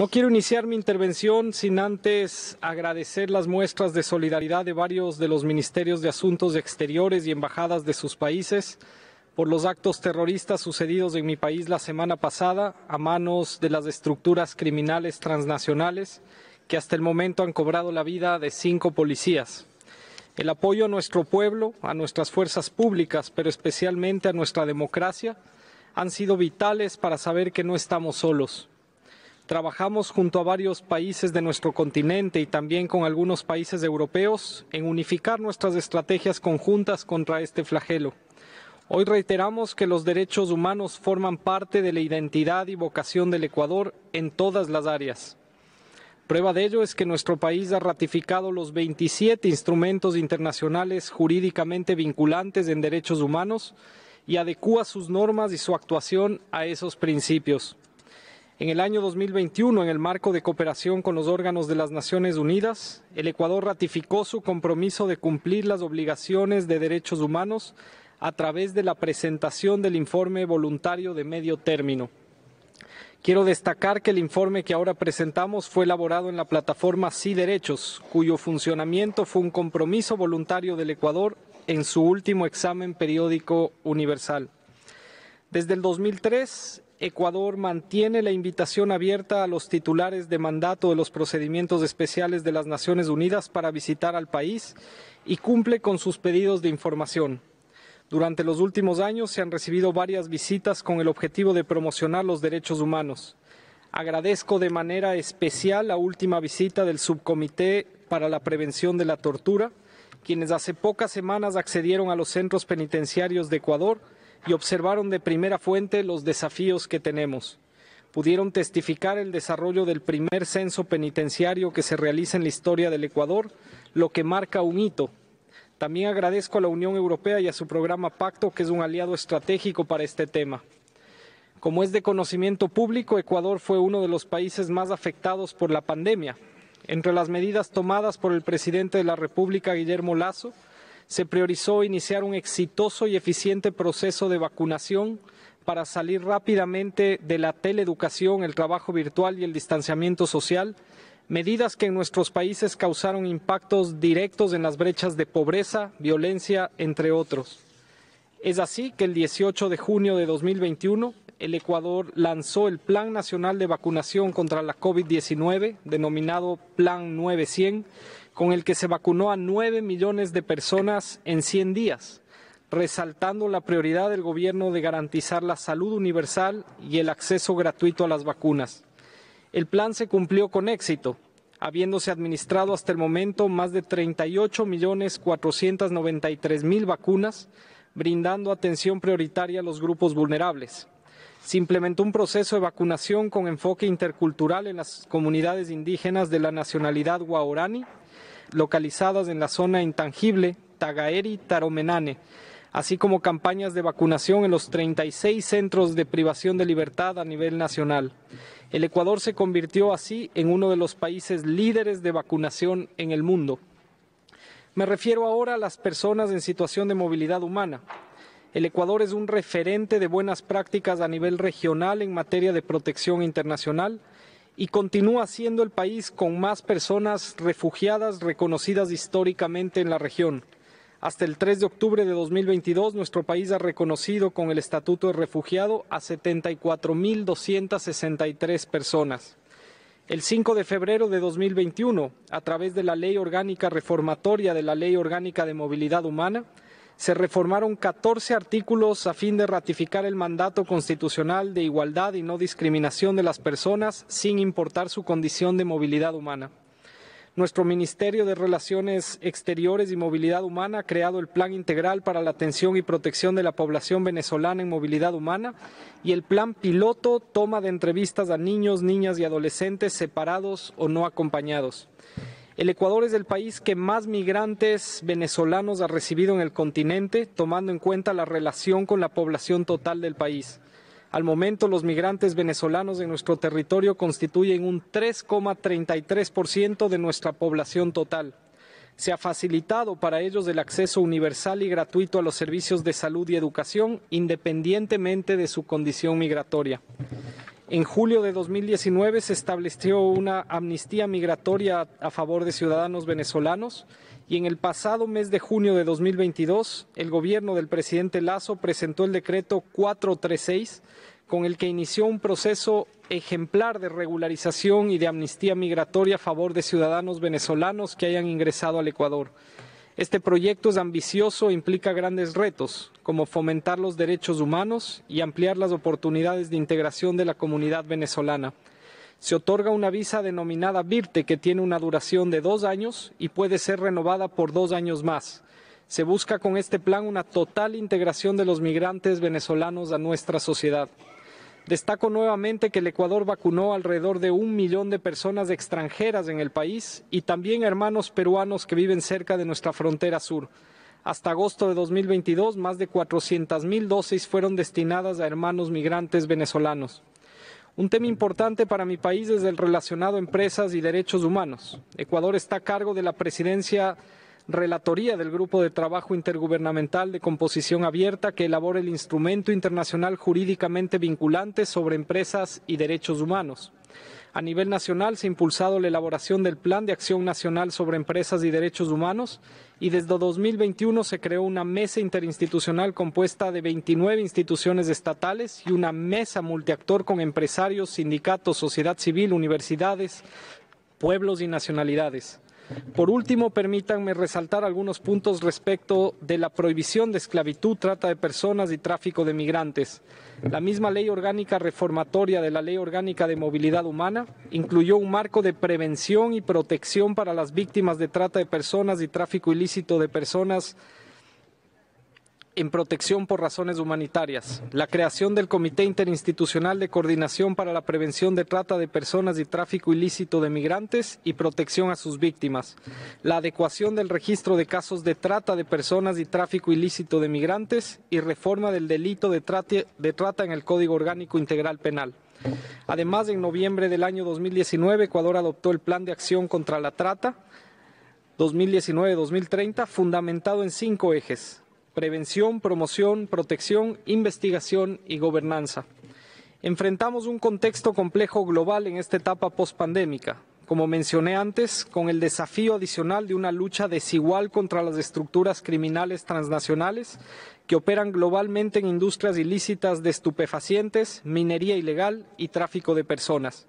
No quiero iniciar mi intervención sin antes agradecer las muestras de solidaridad de varios de los ministerios de Asuntos Exteriores y embajadas de sus países por los actos terroristas sucedidos en mi país la semana pasada a manos de las estructuras criminales transnacionales que hasta el momento han cobrado la vida de cinco policías. El apoyo a nuestro pueblo, a nuestras fuerzas públicas, pero especialmente a nuestra democracia, han sido vitales para saber que no estamos solos. Trabajamos junto a varios países de nuestro continente y también con algunos países europeos en unificar nuestras estrategias conjuntas contra este flagelo. Hoy reiteramos que los derechos humanos forman parte de la identidad y vocación del Ecuador en todas las áreas. Prueba de ello es que nuestro país ha ratificado los 27 instrumentos internacionales jurídicamente vinculantes en derechos humanos y adecúa sus normas y su actuación a esos principios. En el año 2021, en el marco de cooperación con los órganos de las Naciones Unidas, el Ecuador ratificó su compromiso de cumplir las obligaciones de derechos humanos a través de la presentación del informe voluntario de medio término. Quiero destacar que el informe que ahora presentamos fue elaborado en la plataforma Sí Derechos, cuyo funcionamiento fue un compromiso voluntario del Ecuador en su último examen periódico universal. Desde el 2003, Ecuador mantiene la invitación abierta a los titulares de mandato de los procedimientos especiales de las Naciones Unidas para visitar al país y cumple con sus pedidos de información. Durante los últimos años se han recibido varias visitas con el objetivo de promocionar los derechos humanos. Agradezco de manera especial la última visita del Subcomité para la Prevención de la Tortura, quienes hace pocas semanas accedieron a los centros penitenciarios de Ecuador y observaron de primera fuente los desafíos que tenemos. Pudieron testificar el desarrollo del primer censo penitenciario que se realiza en la historia del Ecuador, lo que marca un hito. También agradezco a la Unión Europea y a su programa Pacto, que es un aliado estratégico para este tema. Como es de conocimiento público, Ecuador fue uno de los países más afectados por la pandemia. Entre las medidas tomadas por el presidente de la República, Guillermo Lazo, se priorizó iniciar un exitoso y eficiente proceso de vacunación para salir rápidamente de la teleeducación, el trabajo virtual y el distanciamiento social, medidas que en nuestros países causaron impactos directos en las brechas de pobreza, violencia, entre otros. Es así que el 18 de junio de 2021, el Ecuador lanzó el Plan Nacional de Vacunación contra la COVID-19, denominado Plan 900 con el que se vacunó a 9 millones de personas en 100 días, resaltando la prioridad del gobierno de garantizar la salud universal y el acceso gratuito a las vacunas. El plan se cumplió con éxito, habiéndose administrado hasta el momento más de 38 millones 493 mil vacunas, brindando atención prioritaria a los grupos vulnerables. Se implementó un proceso de vacunación con enfoque intercultural en las comunidades indígenas de la nacionalidad guaorani localizadas en la zona intangible Tagaeri-Taromenane, así como campañas de vacunación en los 36 centros de privación de libertad a nivel nacional. El Ecuador se convirtió así en uno de los países líderes de vacunación en el mundo. Me refiero ahora a las personas en situación de movilidad humana. El Ecuador es un referente de buenas prácticas a nivel regional en materia de protección internacional y continúa siendo el país con más personas refugiadas reconocidas históricamente en la región. Hasta el 3 de octubre de 2022, nuestro país ha reconocido con el Estatuto de Refugiado a 74.263 personas. El 5 de febrero de 2021, a través de la Ley Orgánica Reformatoria de la Ley Orgánica de Movilidad Humana, se reformaron 14 artículos a fin de ratificar el mandato constitucional de igualdad y no discriminación de las personas sin importar su condición de movilidad humana. Nuestro Ministerio de Relaciones Exteriores y Movilidad Humana ha creado el Plan Integral para la Atención y Protección de la Población Venezolana en Movilidad Humana y el Plan Piloto Toma de Entrevistas a Niños, Niñas y Adolescentes separados o no acompañados. El Ecuador es el país que más migrantes venezolanos ha recibido en el continente, tomando en cuenta la relación con la población total del país. Al momento, los migrantes venezolanos en nuestro territorio constituyen un 3,33% de nuestra población total. Se ha facilitado para ellos el acceso universal y gratuito a los servicios de salud y educación, independientemente de su condición migratoria. En julio de 2019 se estableció una amnistía migratoria a favor de ciudadanos venezolanos y en el pasado mes de junio de 2022 el gobierno del presidente Lazo presentó el decreto 436 con el que inició un proceso ejemplar de regularización y de amnistía migratoria a favor de ciudadanos venezolanos que hayan ingresado al Ecuador. Este proyecto es ambicioso e implica grandes retos, como fomentar los derechos humanos y ampliar las oportunidades de integración de la comunidad venezolana. Se otorga una visa denominada VIRTE que tiene una duración de dos años y puede ser renovada por dos años más. Se busca con este plan una total integración de los migrantes venezolanos a nuestra sociedad. Destaco nuevamente que el Ecuador vacunó alrededor de un millón de personas extranjeras en el país y también hermanos peruanos que viven cerca de nuestra frontera sur. Hasta agosto de 2022, más de 400.000 dosis fueron destinadas a hermanos migrantes venezolanos. Un tema importante para mi país es el relacionado a empresas y derechos humanos. Ecuador está a cargo de la presidencia relatoría del Grupo de Trabajo Intergubernamental de Composición Abierta que elabora el instrumento internacional jurídicamente vinculante sobre empresas y derechos humanos. A nivel nacional se ha impulsado la elaboración del Plan de Acción Nacional sobre Empresas y Derechos Humanos y desde 2021 se creó una mesa interinstitucional compuesta de 29 instituciones estatales y una mesa multiactor con empresarios, sindicatos, sociedad civil, universidades, pueblos y nacionalidades. Por último, permítanme resaltar algunos puntos respecto de la prohibición de esclavitud, trata de personas y tráfico de migrantes. La misma ley orgánica reformatoria de la Ley Orgánica de Movilidad Humana incluyó un marco de prevención y protección para las víctimas de trata de personas y tráfico ilícito de personas en protección por razones humanitarias, la creación del Comité Interinstitucional de Coordinación para la Prevención de Trata de Personas y Tráfico Ilícito de Migrantes y Protección a sus Víctimas, la adecuación del registro de casos de trata de personas y tráfico ilícito de migrantes y reforma del delito de, trata en el Código Orgánico Integral Penal. Además, en noviembre del año 2019, Ecuador adoptó el Plan de Acción contra la Trata 2019-2030, fundamentado en cinco ejes prevención, promoción, protección, investigación y gobernanza. Enfrentamos un contexto complejo global en esta etapa pospandémica, como mencioné antes, con el desafío adicional de una lucha desigual contra las estructuras criminales transnacionales que operan globalmente en industrias ilícitas de estupefacientes, minería ilegal y tráfico de personas.